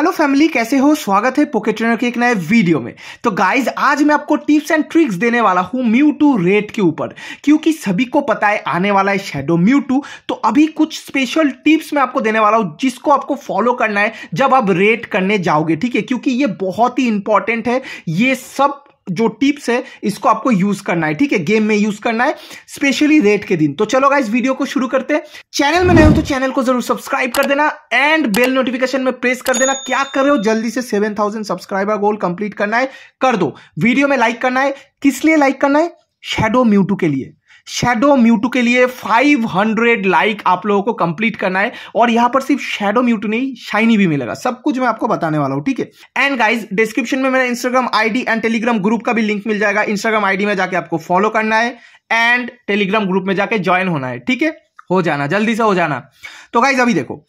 hello family कैसे हो स्वागत है पोकेट ट्रेनर के एक नए वीडियो में तो गाइस आज मैं आपको टिप्स एंड ट्रिक्स देने वाला हूँ म्यू टू रेट के ऊपर क्योंकि सभी को पता है आने वाला है शेडो म्यू टू तो अभी कुछ स्पेशल टिप्स मैं आपको देने वाला हूं जिसको आपको फॉलो करना है जब आप रेट करने जाओगे ठीक है क्योंकि ये बहुत ही इंपॉर्टेंट है ये सब जो टिप्स है इसको आपको यूज करना है ठीक है गेम में यूज करना है स्पेशली रेट के दिन तो चलो इस वीडियो को शुरू करते हैं चैनल में नए हो तो चैनल को जरूर सब्सक्राइब कर देना एंड बेल नोटिफिकेशन में प्रेस कर देना क्या कर रहे हो जल्दी से seven thousand subscriber goal complete करना है कर दो वीडियो में लाइक करना है किस लिए लाइक करना है शेडो म्यूटू के लिए शेडो म्यूटू के लिए 500 लाइक आप लोगों को कंप्लीट करना है और यहां पर सिर्फ शेडो म्यूटू नहीं शाइनी भी मिलेगा सब कुछ मैं आपको बताने वाला हूं ठीक है एंड गाइज डिस्क्रिप्शन में मेरा Instagram ID and Telegram group का भी लिंक मिल जाएगा इंस्टाग्राम आईडी में जाके आपको फॉलो करना है एंड टेलीग्राम ग्रुप में जाके ज्वाइन होना है ठीक है हो जाना जल्दी से हो जाना तो गाइज अभी देखो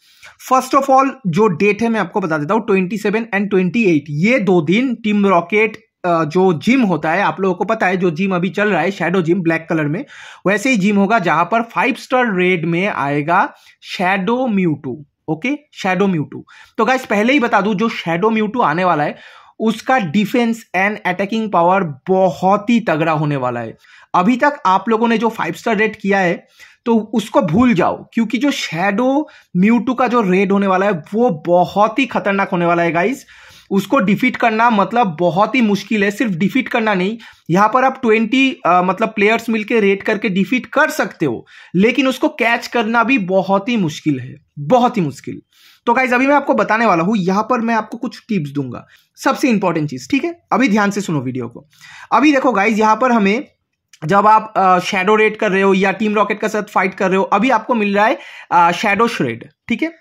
फर्स्ट ऑफ ऑल जो डेट है मैं आपको बता देता हूँ twenty seven and twenty eight ये दो दिन टीम रॉकेट जो जिम होता है आप लोगों को पता है जो जिम अभी चल रहा है शेडो जिम ब्लैक कलर में वैसे ही जिम होगा जहां पर फाइव स्टार रेड में आएगा shadow Mewtwo okay shadow Mewtwo तो गाइस पहले ही बता दू जो शेडो म्यूटू आने वाला है उसका डिफेंस एंड अटैकिंग पावर बहुत ही तगड़ा होने वाला है अभी तक आप लोगों ने जो फाइव स्टार रेट किया है तो उसको भूल जाओ क्योंकि जो शेडो म्यूटू का जो रेड होने वाला है वो बहुत ही खतरनाक होने वाला है गाइज उसको डिफीट करना मतलब बहुत ही मुश्किल है सिर्फ डिफीट करना नहीं यहां पर आप ट्वेंटी मतलब प्लेयर्स मिलकर रेट करके डिफीट कर सकते हो लेकिन उसको कैच करना भी बहुत ही मुश्किल है बहुत ही मुश्किल तो गाइज अभी मैं आपको बताने वाला हूं यहां पर मैं आपको कुछ टिप्स दूंगा सबसे इंपॉर्टेंट चीज ठीक है अभी ध्यान से सुनो वीडियो को अभी देखो गाइज यहां पर हमें जब आप शेडो रेड कर रहे हो या टीम रॉकेट के साथ फाइट कर रहे हो अभी आपको मिल रहा है शेडो श्रेड ठीक है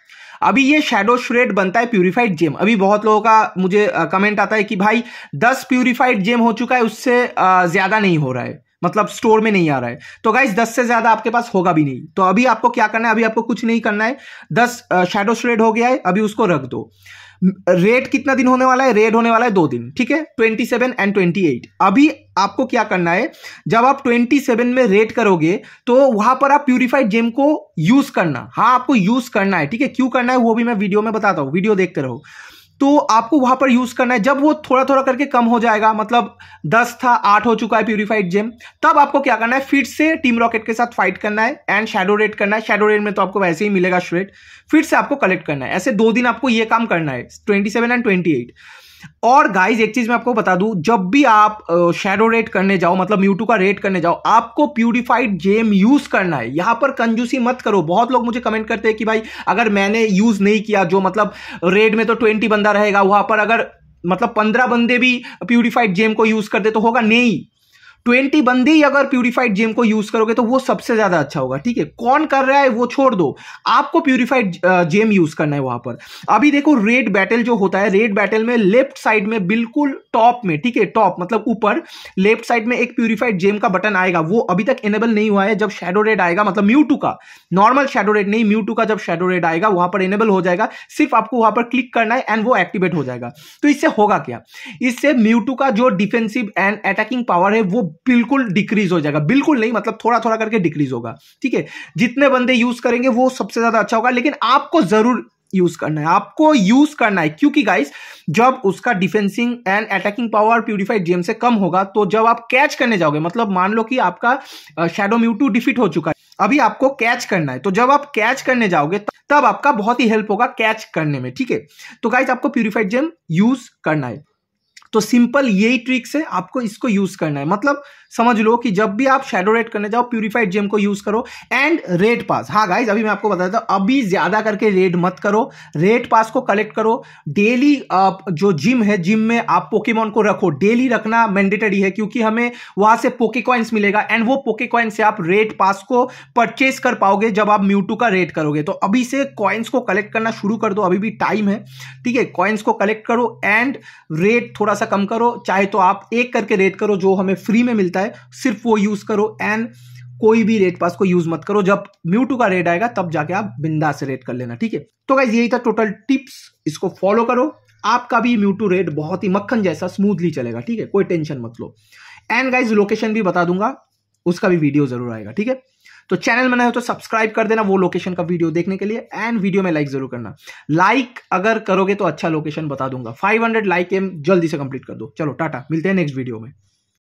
अभी ये शेडो श्रेड बनता है प्यूरिफाइड जेम अभी बहुत लोगों का मुझे कमेंट आता है कि भाई दस प्यूरिफाइड जेम हो चुका है उससे ज़्यादा नहीं हो रहा है मतलब स्टोर में नहीं आ रहा है तो गाइज दस से ज्यादा आपके पास होगा भी नहीं तो अभी आपको क्या करना है अभी आपको कुछ नहीं करना है दस शेडो स्ट्रेड हो गया है अभी उसको रख दो रेड कितना दिन होने वाला है रेड होने वाला है दो दिन ठीक है twenty seven and twenty eight अभी आपको क्या करना है जब आप ट्वेंटी सेवन में रेड करोगे तो वहां पर आप प्यूरिफाइड जेम को यूज करना हाँ आपको यूज करना है ठीक है क्यों करना है वो भी मैं वीडियो में बताता हूँ वीडियो देखते रहो तो आपको वहां पर यूज करना है जब वो थोड़ा थोड़ा करके कम हो जाएगा मतलब दस था आठ हो चुका है प्यूरिफाइड जेम तब आपको क्या करना है फिर से टीम रॉकेट के साथ फाइट करना है एंड शेडो रेट करना है शेडो रेट में तो आपको वैसे ही मिलेगा श्रेट फिर से आपको कलेक्ट करना है ऐसे दो दिन आपको ये काम करना है ट्वेंटी सेवन एंड ट्वेंटी और गाइस एक चीज मैं आपको बता दूं जब भी आप शेडो रेट करने जाओ मतलब म्यूटू का रेट करने जाओ आपको प्यूरिफाइड जेम यूज करना है यहां पर कंजूसी मत करो बहुत लोग मुझे कमेंट करते हैं कि भाई अगर मैंने यूज नहीं किया जो मतलब रेड में तो ट्वेंटी बंदा रहेगा वहां पर अगर मतलब पंद्रह बंदे भी प्यूरिफाइड जेम को यूज करते तो होगा नहीं ट्वेंटी बंदी अगर प्यूरिफाइड जेम को यूज करोगे तो वो सबसे ज्यादा अच्छा होगा ठीक है कौन कर रहा है वो छोड़ दो आपको प्यूरिफाइड जेम यूज करना है वहां पर अभी देखो रेड बैटल जो होता है रेड बैटल में लेफ्ट साइड में बिल्कुल टॉप में ठीक है टॉप मतलब ऊपर लेफ्ट साइड में एक प्यूरिफाइड जेम का बटन आएगा वो अभी तक एनेबल नहीं हुआ है जब शेडो रेड आएगा मतलब म्यूटू का नॉर्मल शेडो रेड नहीं म्यूटू का जब शेडो रेड आएगा वहां पर एनेबल हो जाएगा सिर्फ आपको वहां पर क्लिक करना है एंड वो एक्टिवेट हो जाएगा तो इससे होगा क्या इससे म्यूटू का जो डिफेंसिव एंड अटैकिंग पावर है वो बिल्कुल डिक्रीज हो जाएगा बिल्कुल नहीं मतलब थोड़ा थोड़ा करके डिक्रीज होगा ठीक है जितने बंदे यूज करेंगे वो सबसे ज्यादा अच्छा होगा लेकिन आपको जरूर यूज करना है आपको यूज करना है क्योंकि गाइस जब उसका defencing and attacking power purified gem से कम होगा तो जब आप कैच करने जाओगे मतलब मान लो कि आपका शेडो म्यूटू डिफीट हो चुका है अभी आपको कैच करना है तो जब आप कैच करने जाओगे तब आपका बहुत ही हेल्प होगा कैच करने में ठीक है तो गाइज आपको प्यूरिफाइड जेम यूज करना है तो सिंपल यही ट्रिक्स है आपको इसको यूज करना है मतलब समझ लो कि जब भी आप शेडो रेड करने जाओ प्यूरिफाइड जेम को यूज करो एंड रेड पास हाँ गाइज अभी मैं आपको बता देता हूँ अभी ज्यादा करके रेड मत करो रेड पास को कलेक्ट करो डेली जो जिम है जिम में आप पोकेमॉन को रखो डेली रखना मैंडेटरी है क्योंकि हमें वहां से पोके कॉइन्स मिलेगा एंड वो पोके कॉइन्स से आप रेड पास को परचेस कर पाओगे जब आप म्यूटू का रेड करोगे तो अभी से कॉइन्स को कलेक्ट करना शुरू कर दो अभी भी टाइम है ठीक है कॉइन्स को कलेक्ट करो एंड रेट थोड़ा सा कम करो चाहे तो आप एक करके रेट करो जो हमें फ्री में मिलता है सिर्फ वो यूज़ करो एंड कोई भी रेट पास को यूज मत करो जब म्यूटू का रेट आएगा तब जाके आप बिंदा से रेट कर लेना ठीक है तो गाइज यही था टोटल टिप्स इसको फॉलो करो आपका भी म्यूटू रेट बहुत ही मक्खन जैसा स्मूथली चलेगा ठीक है कोई टेंशन मत लो एंड गाइज लोकेशन भी बता दूंगा उसका भी वीडियो जरूर आएगा ठीक है तो चैनल में ना हो तो सब्सक्राइब कर देना वो लोकेशन का वीडियो देखने के लिए एंड वीडियो में लाइक जरूर करना लाइक अगर करोगे तो अच्छा लोकेशन बता दूंगा 500 लाइक एम जल्दी से कंप्लीट कर दो चलो टाटा मिलते हैं नेक्स्ट वीडियो में